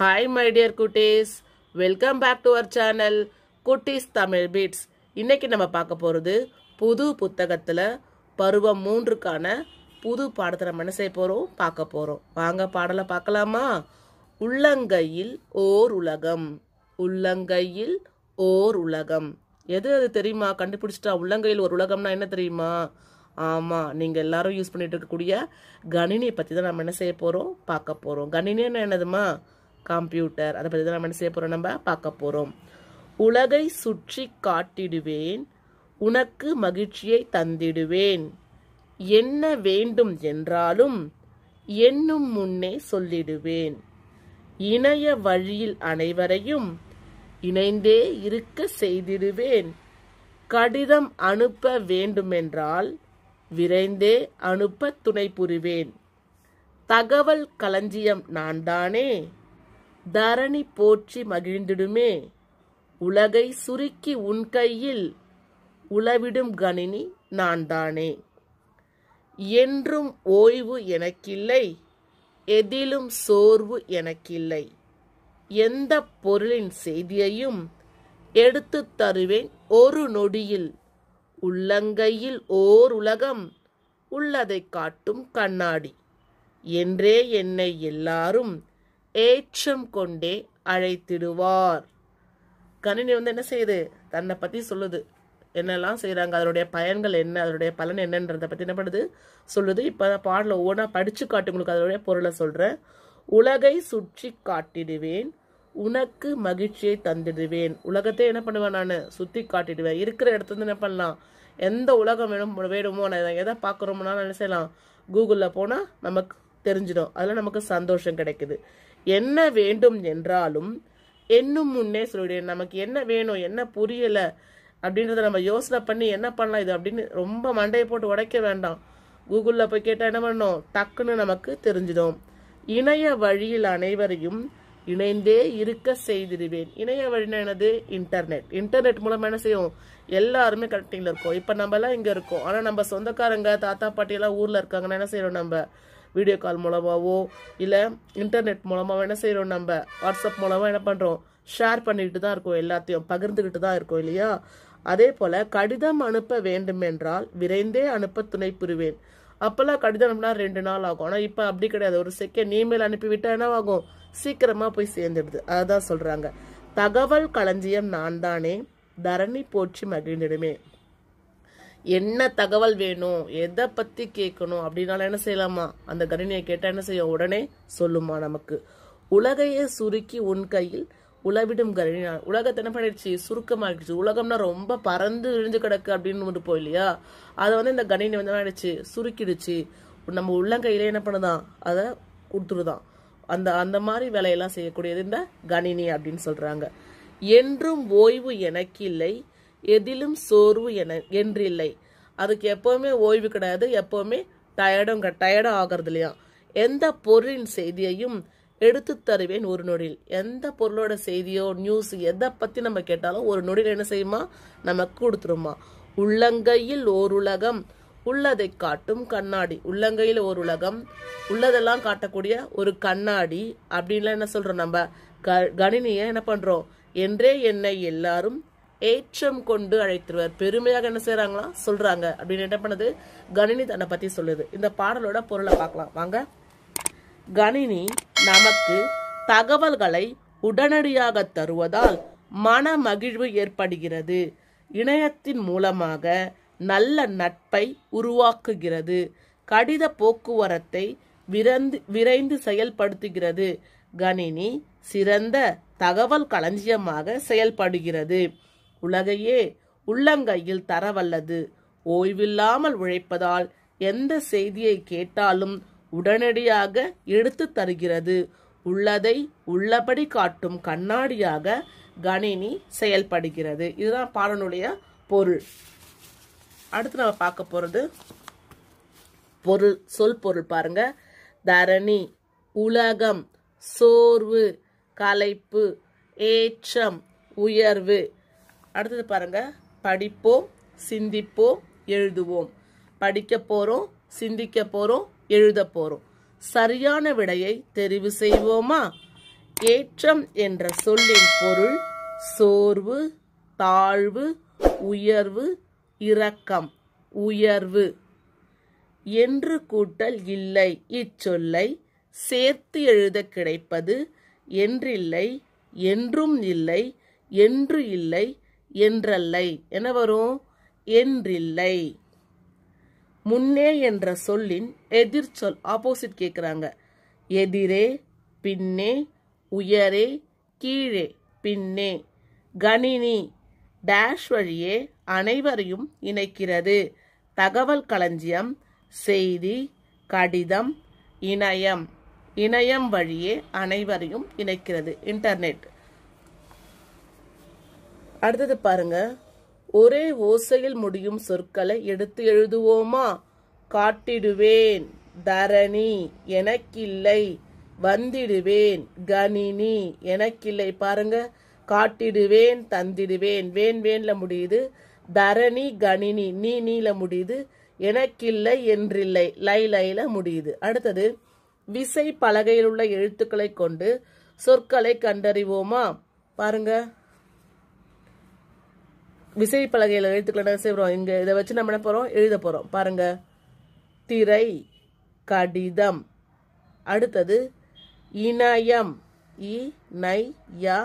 hi my dear குட்டீஸ் welcome back to our channel குட்டீஸ் Tamil beads இன்றைக்கி நம்ம பார்க்க போகிறது புது புத்தகத்தில் பருவம் மூன்றுக்கான புது பாடத்தை நம்ம என்ன செய்ய போகிறோம் பார்க்க போகிறோம் வாங்க பாடலை பார்க்கலாமா உள்ளங்கையில் ஓர் உலகம் உள்ளங்கையில் ஓர் உலகம் எது அது தெரியுமா கண்டுபிடிச்சிட்டா உள்ளங்கையில் ஒரு உலகம்னா என்ன தெரியுமா ஆமாம் நீங்கள் எல்லாரும் யூஸ் பண்ணிகிட்டு இருக்கக்கூடிய கணினியை பற்றி தான் நம்ம என்ன செய்ய போகிறோம் பார்க்க போகிறோம் கணினின்னா என்னதுமா கம்ப்யூட்டர் அதை பற்றி தான் நம்ம என்ன செய்ய போகிறோம் நம்ம பார்க்க போகிறோம் உலகை சுற்றி காட்டிடுவேன் உனக்கு மகிழ்ச்சியை தந்திடுவேன் என்ன வேண்டும் என்றாலும் என்னும் முன்னே சொல்லிடுவேன் இணைய வழியில் அனைவரையும் இணைந்தே இருக்க செய்திடுவேன் கடிதம் அனுப்ப வேண்டுமென்றால் விரைந்தே அனுப்ப துணை புரிவேன் தகவல் களஞ்சியம் நான் தானே தரணி போற்றி மகிழ்ந்திடுமே உலகை சுருக்கி உன் கையில் உளவிடும் கணினி நான் தானே என்றும் ஓய்வு எனக்கில்லை எதிலும் சோர்வு எனக்கில்லை எந்த பொருளின் செய்தியையும் எடுத்து தருவேன் ஒரு நொடியில் உள்ளங்கையில் ஓர் உலகம் உள்ளதை காட்டும் கண்ணாடி என்றே என்னை எல்லாரும் ஏற்றம் கொண்டே அழைத்திடுவார் கணினி வந்து என்ன செய்யுது தன்னை பற்றி சொல்லுது என்னெல்லாம் செய்கிறாங்க அதனுடைய பயன்கள் என்ன அதனுடைய பலன் என்னன்றதை பற்றி என்ன பண்ணுது சொல்லுது இப்போ பாடல ஒவ்வொன்றா படிச்சு காட்டு உங்களுக்கு அதனுடைய பொருளை சொல்கிறேன் உலகை சுற்றி காட்டிடுவேன் உனக்கு மகிழ்ச்சியை தந்துடுவேன் உலகத்தை என்ன பண்ணுவேன் நான் சுற்றி காட்டிடுவேன் இருக்கிற இடத்துல இருந்து என்ன பண்ணலாம் எந்த உலகம் வேணும் வேணுமோ நான் எதை பார்க்குறோம்னா என்ன செய்யலாம் கூகுளில் போனால் நமக்கு தெரிஞ்சிடும் அதில் நமக்கு சந்தோஷம் கிடைக்குது என்ன வேண்டும் என்றாலும் என்னும் முன்னே சொல்லிவிடுவேன் நமக்கு என்ன வேணும் என்ன புரியலை அப்படின்றத நம்ம யோசனை பண்ணி என்ன பண்ணலாம் இது அப்படின்னு ரொம்ப மண்டையை போட்டு உடைக்க வேண்டாம் கூகுளில் போய் கேட்டால் என்ன பண்ணோம் டக்குன்னு நமக்கு தெரிஞ்சிடும் இணைய வழியில் அனைவரையும் இணைந்தே இருக்க செய்திருவேன் இணைய வழினா என்னது இன்டர்நெட் இன்டர்நெட் மூலம் என்ன செய்யும் எல்லாருமே கனெக்டிங்கில் இருக்கோம் இப்போ நம்மலாம் இங்கே இருக்கோம் ஆனால் நம்ம சொந்தக்காரங்க தாத்தா எல்லாம் ஊரில் இருக்காங்கன்னா என்ன செய்யறோம் நம்ம வீடியோ கால் மூலமாகவோ இல்லை இன்டர்நெட் மூலமாக என்ன செய்கிறோம் நம்ம வாட்ஸ்அப் மூலமாக என்ன பண்ணுறோம் ஷேர் பண்ணிக்கிட்டு தான் இருக்கோம் எல்லாத்தையும் பகிர்ந்துக்கிட்டு தான் இருக்கோம் இல்லையா அதே போல் கடிதம் அனுப்ப வேண்டும் என்றால் விரைந்தே அனுப்ப துணை புரிவேன் அப்போல்லாம் கடிதம் அனுப்பினா ரெண்டு நாள் ஆகும் ஆனால் இப்போ அப்படி கிடையாது ஒரு செகண்ட் இமெயில் அனுப்பிவிட்டால் என்ன ஆகும் சீக்கிரமாக போய் சேர்ந்துடுது அதுதான் சொல்கிறாங்க தகவல் களஞ்சியம் நான் தானே தரணி போற்றி மகிழ்ந்திடுமே என்ன தகவல் வேணும் எதை பற்றி கேட்கணும் அப்படின்னால என்ன செய்யலாமா அந்த கணினியை கேட்டால் என்ன செய்யும் உடனே சொல்லுமா நமக்கு உலகையே சுருக்கி உன் கையில் உளவிடும் கணினி உலகத்தை என்ன பண்ணிடுச்சு சுருக்கமாகிடுச்சு உலகம்னா ரொம்ப பறந்து விழுந்து கிடக்கு அப்படின்னு மட்டும் போய் இல்லையா அதை வந்து இந்த கணினி வந்து ஆயிடுச்சு சுருக்கிடுச்சு நம்ம உள்ளங்கையிலே என்ன பண்ணுதான் அதை கொடுத்துருதான் அந்த அந்த மாதிரி வேலையெல்லாம் செய்யக்கூடியது இந்த கணினி அப்படின்னு சொல்கிறாங்க என்றும் ஓய்வு எனக்கு இல்லை எதிலும் சோர்வு என என்றில்லை அதுக்கு எப்போவுமே ஓய்வு கிடையாது எப்பவுமே டயர்டும் டயர்டும் ஆகிறது இல்லையா எந்த பொருளின் செய்தியையும் எடுத்து தருவேன் ஒரு நொடியில் எந்த பொருளோட செய்தியோ நியூஸ் எதை பற்றி நம்ம கேட்டாலும் ஒரு நொடியில் என்ன செய்யுமா நமக்கு கொடுத்துருமா உள்ளங்கையில் ஓர் உலகம் உள்ளதை காட்டும் கண்ணாடி உள்ளங்கையில் ஒரு உலகம் உள்ளதெல்லாம் காட்டக்கூடிய ஒரு கண்ணாடி அப்படின்லாம் என்ன சொல்கிறோம் நம்ம க கணினியை என்ன பண்ணுறோம் என்றே என்னை எல்லாரும் ஏற்றம் கொண்டு அழைத்துருவார் பெருமையாக என்ன செய்யறாங்களா சொல்கிறாங்க அப்படின்னு என்ன பண்ணுது கணினி தன்னை பற்றி சொல்லுது இந்த பாடலோட பொருளை பார்க்கலாம் வாங்க கணினி நமக்கு தகவல்களை உடனடியாக தருவதால் மன மகிழ்வு ஏற்படுகிறது இணையத்தின் மூலமாக நல்ல நட்பை உருவாக்குகிறது கடித போக்குவரத்தை விரைந்து விரைந்து செயல்படுத்துகிறது கணினி சிறந்த தகவல் களஞ்சியமாக செயல்படுகிறது உலகையே உள்ளங்கையில் தரவல்லது ஓய்வில்லாமல் உழைப்பதால் எந்த செய்தியை கேட்டாலும் உடனடியாக எடுத்து தருகிறது உள்ளதை உள்ளபடி காட்டும் கண்ணாடியாக கணினி செயல்படுகிறது இதுதான் பாடனுடைய பொருள் அடுத்து நம்ம பார்க்க போகிறது பொருள் சொல் பொருள் பாருங்க தரணி உலகம் சோர்வு கலைப்பு ஏற்றம் உயர்வு அடுத்தது பாருங்கள் படிப்போம் சிந்திப்போம் எழுதுவோம் படிக்க போகிறோம் சிந்திக்க போகிறோம் எழுத போகிறோம் சரியான விடையை தெரிவு செய்வோமா ஏற்றம் என்ற சொல்லின் பொருள் சோர்வு தாழ்வு உயர்வு இரக்கம் உயர்வு என்று கூட்டல் இல்லை இச்சொல்லை சேர்த்து எழுத கிடைப்பது என்றில்லை என்றும் இல்லை என்று இல்லை என்றல்லை என வரும் என்றில்லை முன்னே என்ற சொல்லின் எதிர்ச்சொல் ஆப்போசிட் கேட்குறாங்க எதிரே பின்னே உயரே கீழே பின்னே கணினி டேஷ் வழியே அனைவரையும் இணைக்கிறது தகவல் களஞ்சியம் செய்தி கடிதம் இணையம் இணையம் வழியே அனைவரையும் இணைக்கிறது இன்டர்நெட் அடுத்தது பாருங்க ஒரே ஓசையில் முடியும் சொற்களை எடுத்து எழுதுவோமா காட்டிடுவேன் தரணி எனக்கில்லை வந்திடுவேன் கணினி எனக்கில்லை பாருங்க காட்டிடுவேன் தந்திடுவேன் வேன் வேன்ல முடியுது தரணி கணினி நீ நீல முடியுது எனக்கில்லை என்றில்லை லை லைல முடியுது அடுத்தது விசை பலகையில் உள்ள எழுத்துக்களை கொண்டு சொற்களை கண்டறிவோமா பாருங்க விசைப்பலகையில் எழுத்துக்களை செய்வோம் இங்க இதை வச்சு நம்ம என்ன போகிறோம் எழுத போகிறோம் பாருங்கள் திரை கடிதம் அடுத்தது இனயம் இ நை யா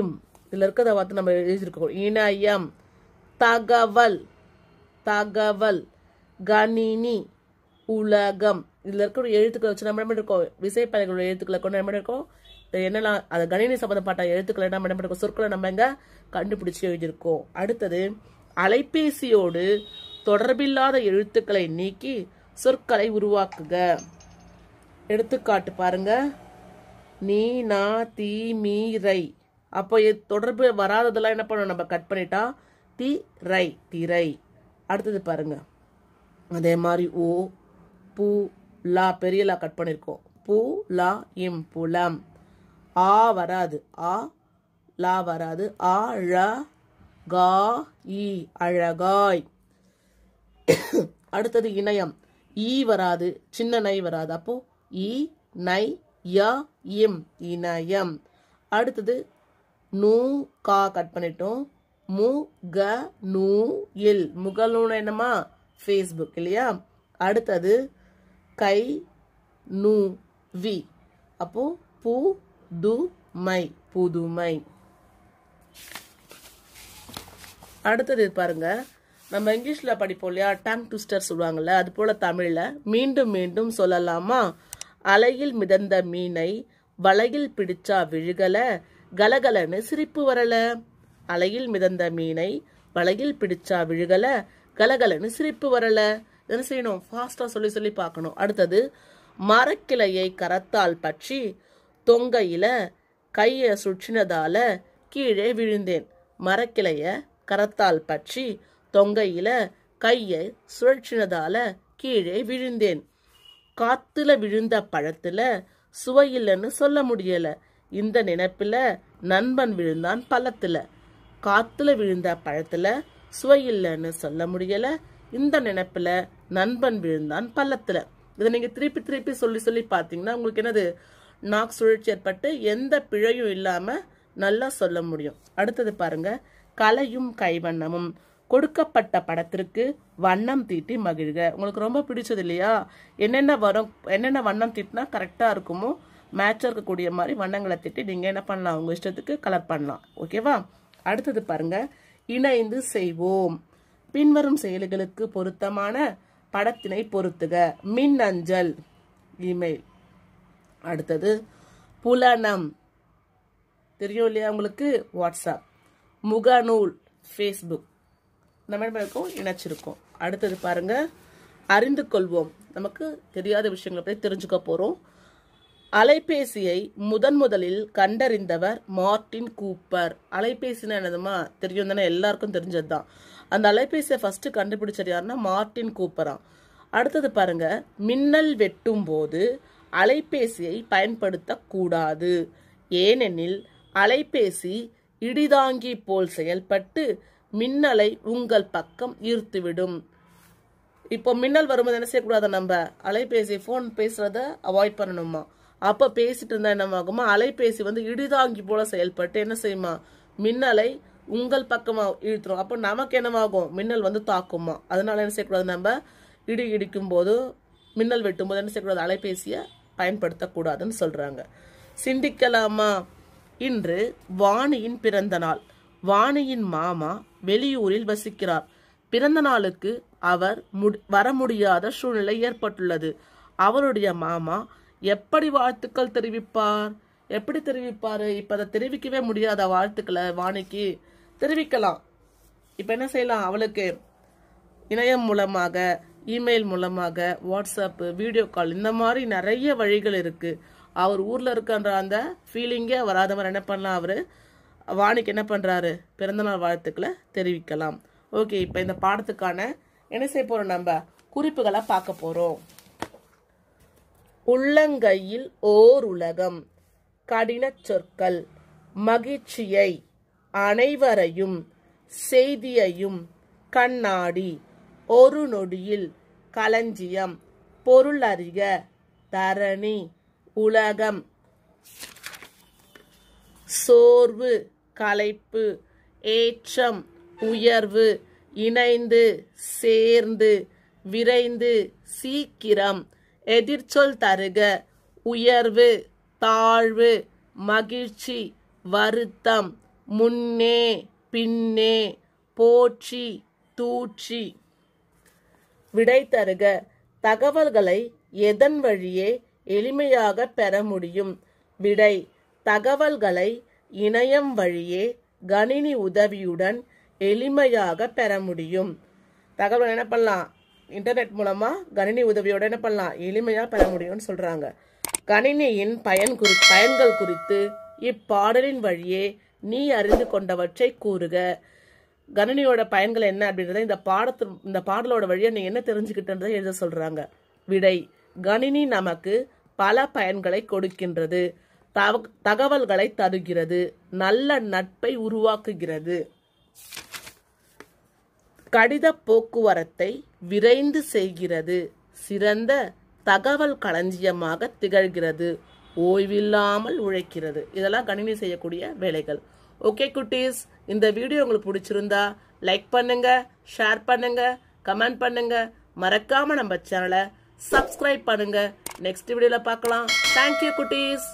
இம் இதில் இருக்கிறத வார்த்தை நம்ம எழுதியிருக்கோம் இனயம் தகவல் தகவல் கணினி உலகம் இதில் இருக்கிற எழுத்துக்களை வச்சு நம்ம என்ன பண்ணிருக்கோம் விசைப்பலகளோட எழுத்துக்களை கொண்டு நம்ம இருக்கோம் என்னெல்லாம் அந்த கணினி சம்மந்தப்பட்ட எழுத்துக்களை நம்ம என்ன பண்ணிருக்கோம் சொற்களை நம்ம எங்க கண்டுபிடிச்சி எழுதியிருக்கோம் அடுத்தது அலைபேசியோடு தொடர்பில்லாத எழுத்துக்களை நீக்கி சொற்களை உருவாக்குக எடுத்துக்காட்டு பாருங்க நீ நா தீ மீ ரை அப்போ தொடர்பு வராததெல்லாம் என்ன பண்ணணும் நம்ம கட் பண்ணிட்டா தி ரை திரை அடுத்தது பாருங்க அதே மாதிரி ஓ பூ லா பெரிய லா கட் பண்ணியிருக்கோம் பூ லா இம் புலம் ஆ வராது ஆ லா வராது ஆ ழ கா இ அழகாய் அடுத்தது இணையம் ஈ வராது சின்ன நை வராது அப்போ ஈ நை ய இம் இணையம் அடுத்தது நூ கா கட் பண்ணிட்டோம் மு க நூ இல் முகலூன என்னமா ஃபேஸ்புக் இல்லையா அடுத்தது கை நு வி அப்போ புதுமை து மை புதுமை அடுத்தது பாருங்க நம்ம இங்கிலீஷில் படிப்போம் இல்லையா டங் ட்விஸ்டர் சொல்லுவாங்கள்ல அது போல் தமிழில் மீண்டும் மீண்டும் சொல்லலாமா அலையில் மிதந்த மீனை வலையில் பிடிச்சா விழுகலை கலகலன்னு சிரிப்பு வரலை அலையில் மிதந்த மீனை வலையில் பிடிச்சா விழுகலை கலகலன்னு சிரிப்பு வரலை என்ன செய்யணும் ஃபாஸ்ட்டாக சொல்லி சொல்லி பார்க்கணும் அடுத்தது மரக்கிளையை கரத்தால் பற்றி தொங்கையில் கையை சுற்றினதால் கீழே விழுந்தேன் மரக்கிளையை கரத்தால் பற்றி தொங்கையில் கையை சுழற்றினதால் கீழே விழுந்தேன் காற்றுல விழுந்த பழத்தில் சுவையில்லைன்னு சொல்ல முடியலை இந்த நினைப்பில் நண்பன் விழுந்தான் பழத்தில் காற்றுல விழுந்த பழத்தில் சுவையில்லைன்னு சொல்ல முடியலை இந்த நினைப்பில் நண்பன் விழுந்தான் பள்ளத்தில் இதை நீங்கள் திருப்பி திருப்பி சொல்லி சொல்லி பார்த்தீங்கன்னா உங்களுக்கு என்னது நாக் சுழற்சி ஏற்பட்டு எந்த பிழையும் இல்லாமல் நல்லா சொல்ல முடியும் அடுத்தது பாருங்க கலையும் கைவண்ணமும் கொடுக்கப்பட்ட படத்திற்கு வண்ணம் தீட்டி மகிழ்க உங்களுக்கு ரொம்ப பிடிச்சது இல்லையா என்னென்ன வரும் என்னென்ன வண்ணம் தீட்டினா கரெக்டாக இருக்குமோ மேட்சாக இருக்கக்கூடிய மாதிரி வண்ணங்களை தீட்டி நீங்கள் என்ன பண்ணலாம் உங்கள் இஷ்டத்துக்கு கலர் பண்ணலாம் ஓகேவா அடுத்தது பாருங்க இணைந்து செய்வோம் பின்வரும் செயல்களுக்கு பொருத்தமான படத்தினை பொருத்துக மின் அஞ்சல் இமெயில் அடுத்தது புலனம் தெரியும் இல்லையா உங்களுக்கு வாட்ஸ்அப் முகநூல் ஃபேஸ்புக் நம்ம இணைச்சிருக்கோம் அடுத்தது பாருங்கள் அறிந்து கொள்வோம் நமக்கு தெரியாத விஷயங்களை பற்றி தெரிஞ்சுக்க போகிறோம் அலைபேசியை முதன் முதலில் கண்டறிந்தவர் மார்டின் கூப்பர் அலைபேசினா என்னதுமா தெரியும் தானே எல்லாருக்கும் தெரிஞ்சது தான் அந்த அலைபேசியை ஃபர்ஸ்ட் கண்டுபிடிச்சது யாருன்னா மார்டின் கூப்பரா அடுத்தது பாருங்க மின்னல் வெட்டும் போது அலைபேசியை பயன்படுத்தக்கூடாது ஏனெனில் அலைபேசி இடிதாங்கி போல் செயல்பட்டு மின்னலை உங்கள் பக்கம் ஈர்த்துவிடும் இப்போ மின்னல் வரும்போது என்ன செய்யக்கூடாது நம்ம அலைபேசி ஃபோன் பேசுறத அவாய்ட் பண்ணணுமா அப்போ பேசிட்டு இருந்தா ஆகுமா அலைபேசி வந்து இடிதாங்கி போல செயல்பட்டு என்ன செய்யுமா மின்னலை உங்கள் பக்கமாக இழுத்துரும் அப்போ நமக்கு என்னவாகும் மின்னல் வந்து தாக்குமா அதனால என்ன செய்யக்கூடாது நம்ம இடி இடிக்கும் போது மின்னல் வெட்டும் போது என்ன செய்யக்கூடாது அலைபேசியை பயன்படுத்தக்கூடாதுன்னு சொல்கிறாங்க சிந்திக்கலாமா இன்று வாணியின் பிறந்த நாள் வாணியின் மாமா வெளியூரில் வசிக்கிறார் பிறந்த நாளுக்கு அவர் வர முடியாத சூழ்நிலை ஏற்பட்டுள்ளது அவருடைய மாமா எப்படி வாழ்த்துக்கள் தெரிவிப்பார் எப்படி தெரிவிப்பார் இப்போ அதை தெரிவிக்கவே முடியாத வாழ்த்துக்களை வாணிக்கு தெரிவிக்கலாம் இப்போ என்ன செய்யலாம் அவளுக்கு இணையம் மூலமாக இமெயில் மூலமாக வாட்ஸ்அப்பு வீடியோ கால் இந்த மாதிரி நிறைய வழிகள் இருக்குது அவர் ஊரில் இருக்கன்ற அந்த ஃபீலிங்கே வராதவர் என்ன பண்ணலாம் அவர் வாணிக்கு என்ன பண்ணுறாரு பிறந்தநாள் வாழ்த்துக்களை தெரிவிக்கலாம் ஓகே இப்போ இந்த பாடத்துக்கான என்ன செய்ய போகிறோம் நம்ம குறிப்புகளை பார்க்க போகிறோம் உள்ளங்கையில் ஓருலகம் கடினச் சொற்கள் மகிழ்ச்சியை அனைவரையும் செய்தியையும் கண்ணாடி ஒரு நொடியில் களஞ்சியம் பொருளறிக தரணி உலகம் சோர்வு கலைப்பு ஏற்றம் உயர்வு இணைந்து சேர்ந்து விரைந்து சீக்கிரம் எதிர்ச்சொல் தருக உயர்வு தாழ்வு மகிழ்ச்சி வருத்தம் முன்னே பின்னே போற்றி தூற்றி விடை தருக தகவல்களை எதன் வழியே எளிமையாக பெற முடியும் விடை தகவல்களை இணையம் வழியே கணினி உதவியுடன் எளிமையாக பெற முடியும் தகவல் என்ன பண்ணலாம் இன்டர்நெட் மூலமாக கணினி உதவியோட என்ன பண்ணலாம் எளிமையாக பெற முடியும்னு சொல்கிறாங்க கணினியின் பயன் குறி பயன்கள் குறித்து இப்பாடலின் வழியே நீ அறிந்து கொண்டவற்றை கூறுக கணினியோட பயன்கள் என்ன அப்படின்றத இந்த பாடத்து இந்த பாடலோட வழியை நீ என்ன தெரிஞ்சுக்கிட்டன்றதை எழுத சொல்கிறாங்க விடை கணினி நமக்கு பல பயன்களை கொடுக்கின்றது தகவல்களை தருகிறது நல்ல நட்பை உருவாக்குகிறது கடித போக்குவரத்தை விரைந்து செய்கிறது சிறந்த தகவல் களஞ்சியமாக திகழ்கிறது ஓய்வில்லாமல் உழைக்கிறது இதெல்லாம் கணினி செய்யக்கூடிய வேலைகள் ஓகே குட்டீஸ் இந்த வீடியோ உங்களுக்கு பிடிச்சிருந்தா லைக் பண்ணுங்க ஷேர் பண்ணுங்க கமெண்ட் பண்ணுங்க மறக்காம நம்ம சேனலை சப்ஸ்கிரைப் பண்ணுங்க நெக்ஸ்ட் வீடியோவில் பார்க்கலாம் தேங்க்யூ குட்டீஸ்